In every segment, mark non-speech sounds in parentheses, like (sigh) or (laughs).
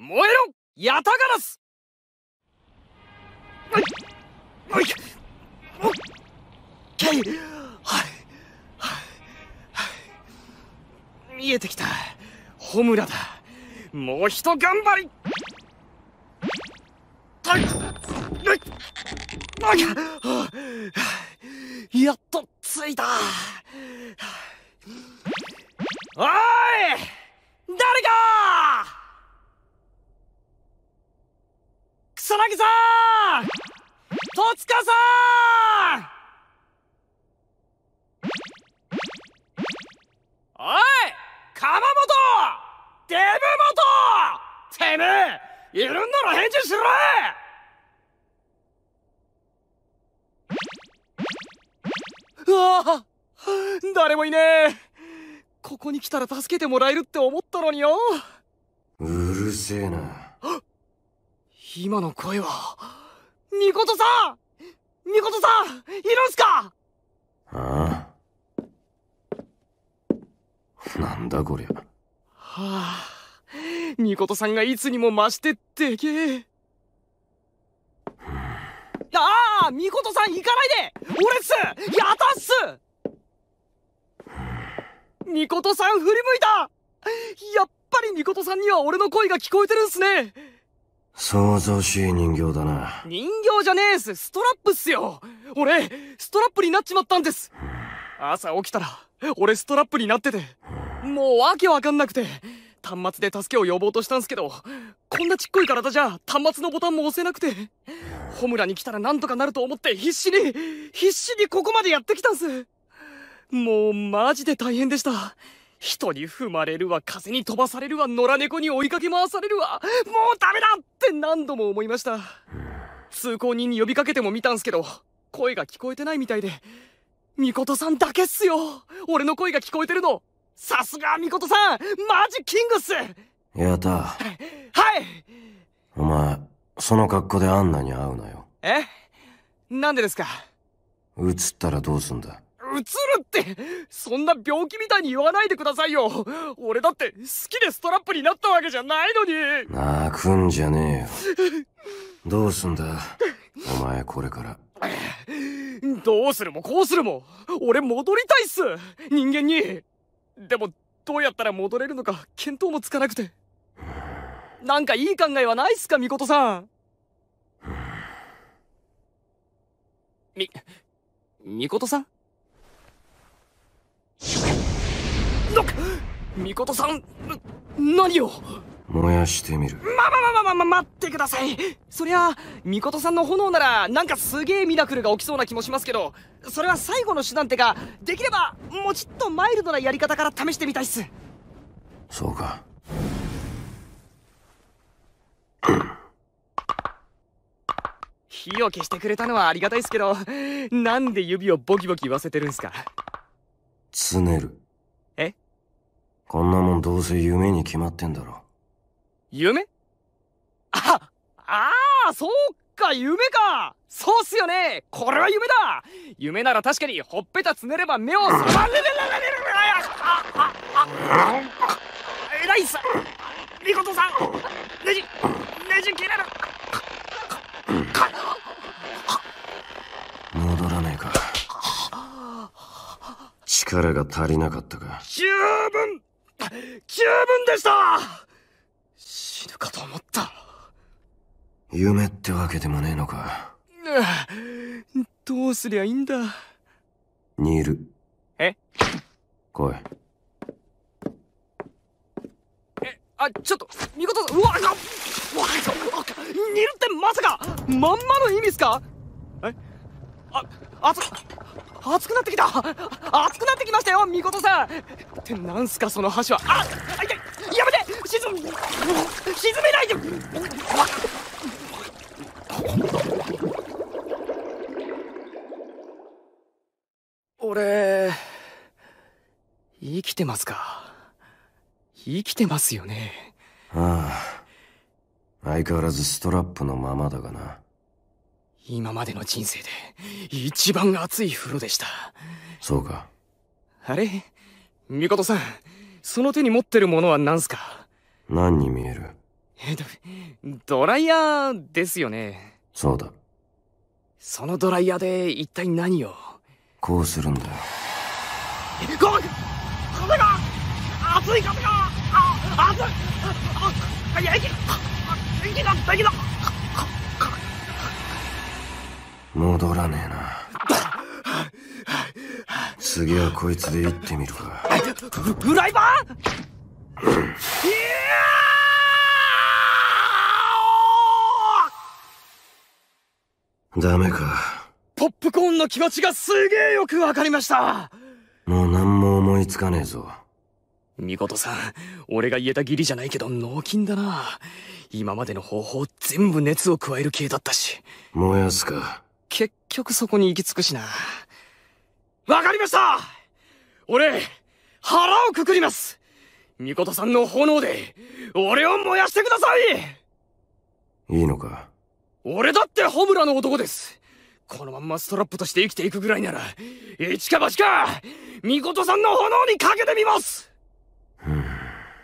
燃えろヤタガラスはいはいはい見えてきたホムラだもうひと頑張りいいやっと着いたおい誰か草薙さん戸塚さんおい鎌本デブ本てめえいるんなら返事しろうわ誰もいねえここに来たら助けてもらえるって思ったのにようるせえな今の声はみことさんみことさんいるんすかああなんだこりゃはあみことさんがいつにも増してでけえああみことさん行かないで俺っすやたっすみことさん振り向いたやっぱりみことさんには俺の声が聞こえてるんすね想像しい人形だな。人形じゃねえっす、ストラップっすよ俺、ストラップになっちまったんです朝起きたら、俺ストラップになってて、もうわけわかんなくて、端末で助けを呼ぼうとしたんすけど、こんなちっこい体じゃ端末のボタンも押せなくて、ホムラに来たらなんとかなると思って必死に、必死にここまでやってきたんす。もうマジで大変でした。人に踏まれるわ、風に飛ばされるわ、野良猫に追いかけ回されるわ、もうダメだって何度も思いました。通行人に呼びかけても見たんすけど、声が聞こえてないみたいで、みことさんだけっすよ俺の声が聞こえてるのさすがみことさんマジキングっすやた。はい、はい、お前、その格好でアンナに会うなよ。えなんでですか映ったらどうすんだ映るってそんな病気みたいに言わないでくださいよ俺だって好きでストラップになったわけじゃないのに泣くんじゃねえよどうすんだお前これからどうするもこうするも俺戻りたいっす人間にでもどうやったら戻れるのか見当もつかなくてなんかいい考えはないっすか美琴さんみ、美琴さんなっみことさん何を燃やしてみるまままままま待ってくださいそりゃみことさんの炎ならなんかすげえミラクルが起きそうな気もしますけどそれは最後の手段ってかできればもちっとマイルドなやり方から試してみたいっすそうか火を消してくれたのはありがたいっすけどなんで指をボキボキ言わせてるんすかすねるえこんなもんどうせ夢に決まってんだろ夢あああそうか夢かそうっすよねこれは夢だ夢なら確かにほっぺたつねれば目を覚まれれれれれれあああれれれれれれれれれれれれれれれれれれれ力が足りなかったか十分十分でした死ぬかと思った夢ってわけでもねえのかどうすりゃいいんだニールえ来いえあちょっと見事うわっニールってまさかまんまの意味っすかえああ熱くなってきた熱くなってきましたよみことさんってなんすかその箸はああ痛いやめて沈む沈めないで俺生きてますか生きてますよねああ相変わらずストラップのままだがな今までの人生で一番熱い風呂でしたそうかあれみことさんその手に持ってるものは何すか何に見えるえとドライヤーですよねそうだそのドライヤーで一体何をこうするんだよごめん風が熱い風があ熱いあっあ息あであな戻らねえな次はこいつで行ってみるかフライパンダメかポップコーンの気持ちがすげえよくわかりましたもう何も思いつかねえぞみことさん、俺が言えた義理じゃないけど、脳筋だな。今までの方法全部熱を加える系だったし。燃やすか。結局そこに行き着くしな。わかりました俺、腹をくくりますミコトさんの炎で、俺を燃やしてくださいいいのか俺だってホムラの男ですこのまんまストラップとして生きていくぐらいなら、一か八か、ミコトさんの炎にかけてみます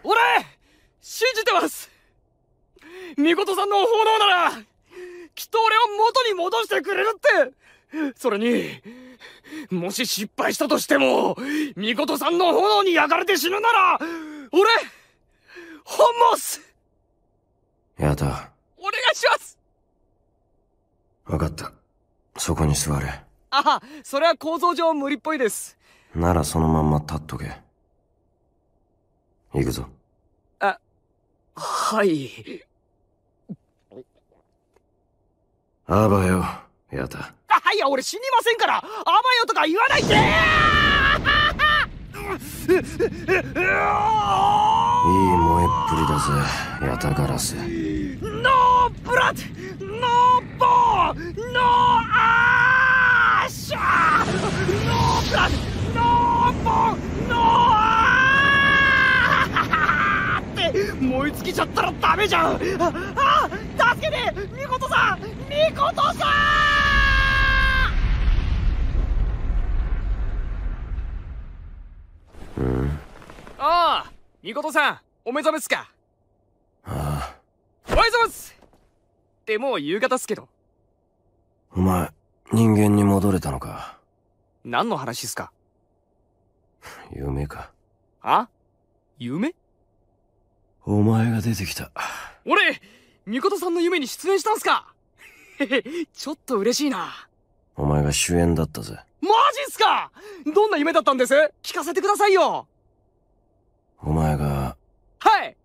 俺、信じてますミコトさんの炎ならきっと俺を元に戻してくれるってそれに、もし失敗したとしても、ミコトさんの炎に焼かれて死ぬなら、俺、本望すやだ。お願いしますわかった。そこに座れ。ああ、それは構造上無理っぽいです。ならそのまんま立っとけ。行くぞ。あ、はい。あばよ、やだ。あはいや、俺死にませんから、あばよとか言わないでいい燃えっぷりだぜ、ヤタガラス。ノープラッドノーボーノーアーシャーノーブラッドノーボーノーアーって燃え尽きちゃったらダメじゃんああ助けてみことさんみことさん、ああみことさんお目覚めっすかああおはようございますでもう夕方っすけどお前人間に戻れたのか何の話っすか夢かあ夢お前が出てきた俺ミコトさんの夢に出演したんすか (laughs) ちょっと嬉しいな。お前が主演だったぜ。マジっすかどんな夢だったんです聞かせてくださいよお前が。はい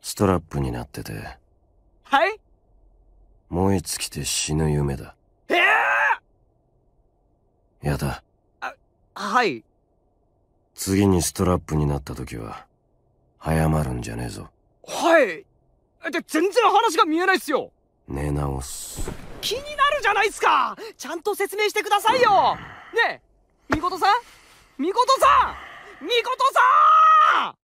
ストラップになってて。はい燃え尽きて死ぬ夢だ。ええー、やだ。あ、はい。次にストラップになった時は、早まるんじゃねえぞ。はいって全然話が見えないっすよ寝直す気になるじゃないっすかちゃんと説明してくださいよねえみことさんみことさんみことさん